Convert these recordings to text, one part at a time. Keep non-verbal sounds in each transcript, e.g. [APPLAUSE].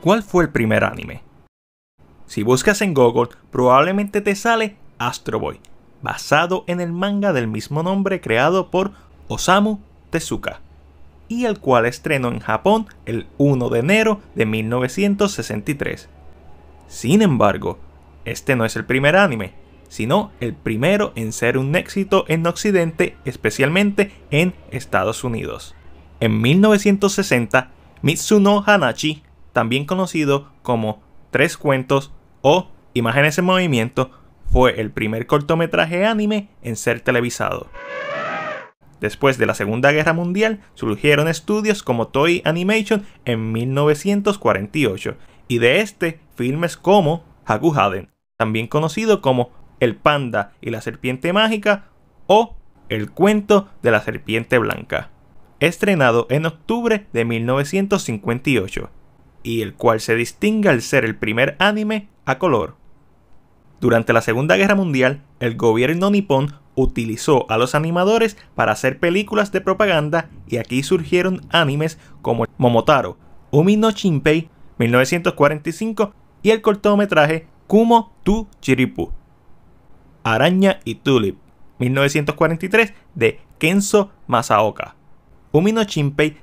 ¿Cuál fue el primer anime? Si buscas en Google, probablemente te sale Astro Boy, basado en el manga del mismo nombre creado por Osamu Tezuka, y el cual estrenó en Japón el 1 de enero de 1963. Sin embargo, este no es el primer anime, sino el primero en ser un éxito en Occidente, especialmente en Estados Unidos. En 1960, Mitsuno Hanachi también conocido como Tres Cuentos o Imágenes en Movimiento, fue el primer cortometraje anime en ser televisado. Después de la Segunda Guerra Mundial, surgieron estudios como Toei Animation en 1948 y de este filmes como Haku también conocido como El Panda y la Serpiente Mágica o El Cuento de la Serpiente Blanca, estrenado en octubre de 1958 y el cual se distingue al ser el primer anime a color. Durante la Segunda Guerra Mundial, el gobierno nipón utilizó a los animadores para hacer películas de propaganda y aquí surgieron animes como Momotaro, Umi no Shinpei 1945 y el cortometraje Kumo tu Chiripu, Araña y Tulip 1943 de Kenzo Masaoka. Umi no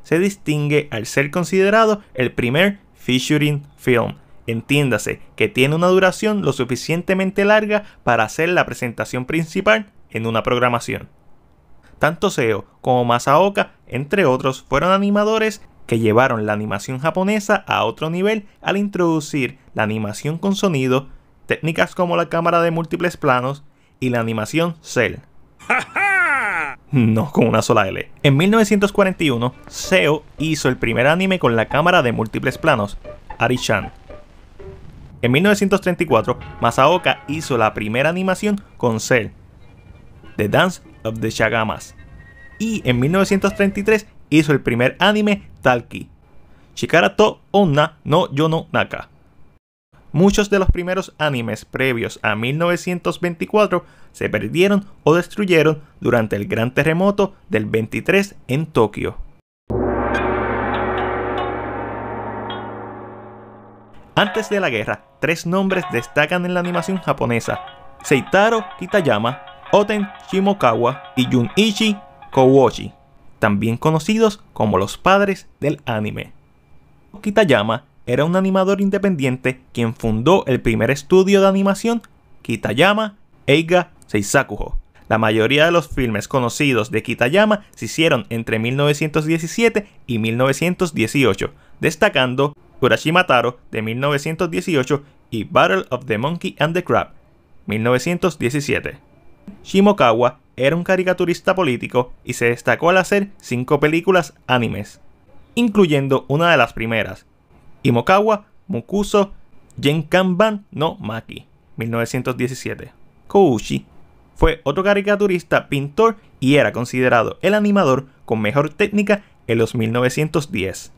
se distingue al ser considerado el primer featuring film. Entiéndase que tiene una duración lo suficientemente larga para hacer la presentación principal en una programación. Tanto Seo como Masaoka, entre otros, fueron animadores que llevaron la animación japonesa a otro nivel al introducir la animación con sonido, técnicas como la cámara de múltiples planos y la animación cel. [LAUGHS] No, con una sola L. En 1941, Seo hizo el primer anime con la cámara de múltiples planos, ari En 1934, Masaoka hizo la primera animación con Cell, The Dance of the Shagamas. Y en 1933 hizo el primer anime Talki, Shikara to Onna no Yono Naka. Muchos de los primeros animes previos a 1924 se perdieron o destruyeron durante el gran terremoto del 23 en Tokio. Antes de la guerra, tres nombres destacan en la animación japonesa: Seitaro Kitayama, Oten Shimokawa y Junichi Kowoshi, también conocidos como los padres del anime. Kitayama era un animador independiente quien fundó el primer estudio de animación Kitayama Eiga Seisakuho. La mayoría de los filmes conocidos de Kitayama se hicieron entre 1917 y 1918, destacando Kurashima Taro de 1918 y Battle of the Monkey and the Crab 1917. Shimokawa era un caricaturista político y se destacó al hacer cinco películas animes, incluyendo una de las primeras, Imokawa, Mukuso, Genkanban no Maki, 1917. Kouchi fue otro caricaturista, pintor y era considerado el animador con mejor técnica en los 1910.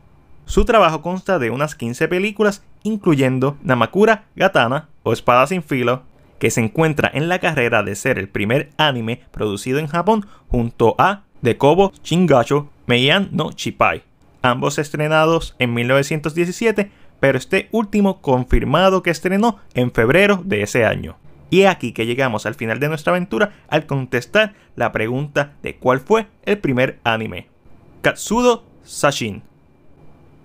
Su trabajo consta de unas 15 películas, incluyendo Namakura Gatana o Espada sin filo, que se encuentra en la carrera de ser el primer anime producido en Japón junto a Dekobo Shingacho Meian no Chipai, ambos estrenados en 1917, pero este último confirmado que estrenó en febrero de ese año. Y aquí que llegamos al final de nuestra aventura al contestar la pregunta de cuál fue el primer anime. Katsudo Sashin.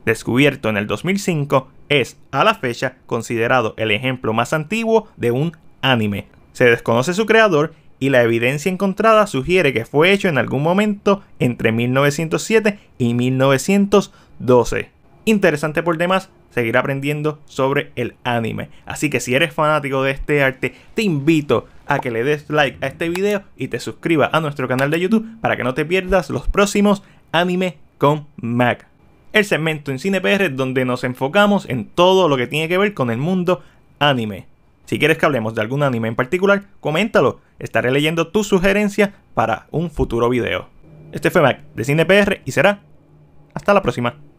Descubierto en el 2005, es a la fecha considerado el ejemplo más antiguo de un anime. Se desconoce su creador y la evidencia encontrada sugiere que fue hecho en algún momento entre 1907 y 1912. Interesante por demás seguir aprendiendo sobre el anime. Así que si eres fanático de este arte, te invito a que le des like a este video y te suscribas a nuestro canal de YouTube para que no te pierdas los próximos anime con Mac. El segmento en CinePR donde nos enfocamos en todo lo que tiene que ver con el mundo anime. Si quieres que hablemos de algún anime en particular, coméntalo. Estaré leyendo tus sugerencias para un futuro video. Este fue Mac de CinePR y será hasta la próxima.